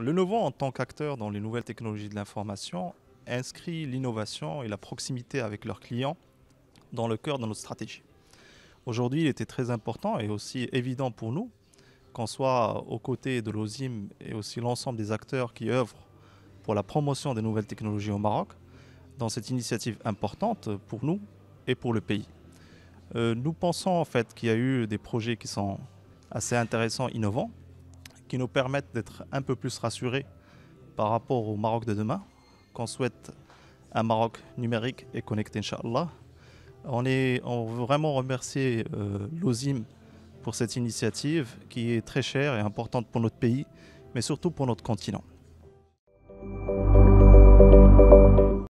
le NOVO en tant qu'acteur dans les nouvelles technologies de l'information, inscrit l'innovation et la proximité avec leurs clients dans le cœur de notre stratégie. Aujourd'hui, il était très important et aussi évident pour nous qu'on soit aux côtés de l'OSIM et aussi l'ensemble des acteurs qui œuvrent pour la promotion des nouvelles technologies au Maroc dans cette initiative importante pour nous et pour le pays. Euh, nous pensons en fait qu'il y a eu des projets qui sont assez intéressants, innovants, qui nous permettent d'être un peu plus rassurés par rapport au Maroc de demain, qu'on souhaite un Maroc numérique et connecté, Inch'Allah. On, on veut vraiment remercier euh, l'OSIM pour cette initiative qui est très chère et importante pour notre pays, mais surtout pour notre continent.